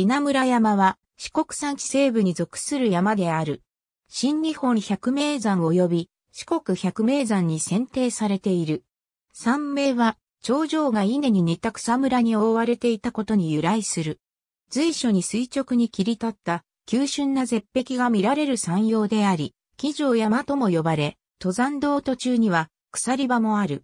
稲村山は四国山地西部に属する山である。新日本百名山及び四国百名山に選定されている。山名は頂上が稲に似た草むらに覆われていたことに由来する。随所に垂直に切り立った急峻な絶壁が見られる山陽であり、木城山とも呼ばれ、登山道途中には鎖場もある。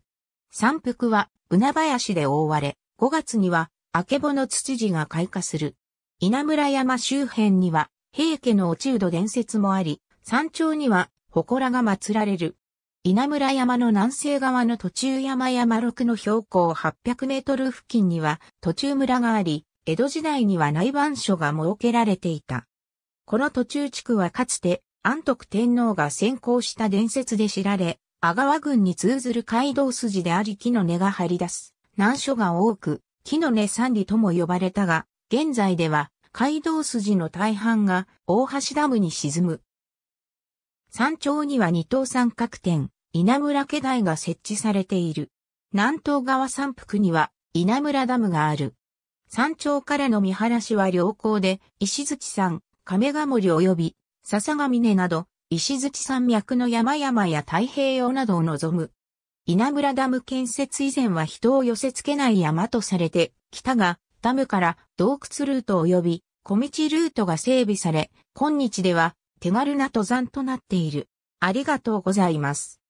山腹は海林で覆われ、5月にはあけぼの土地が開花する。稲村山周辺には、平家の落人伝説もあり、山頂には、祠が祀られる。稲村山の南西側の途中山山六の標高800メートル付近には途中村があり、江戸時代には内番所が設けられていた。この途中地区はかつて安徳天皇が先行した伝説で知られ、阿川郡に通ずる街道筋であり木の根が張り出す難所が多く、木の根三里とも呼ばれたが、現在では街道筋の大半が大橋ダムに沈む。山頂には二等三角点、稲村家台が設置されている。南東側山腹には稲村ダムがある。山頂からの見晴らしは良好で、石槌山、亀ヶ森及び笹ヶ峰など、石槌山脈の山々や太平洋などを望む。稲村ダム建設以前は人を寄せ付けない山とされて、北がダムから洞窟ルート及び小道ルートが整備され、今日では手軽な登山となっている。ありがとうございます。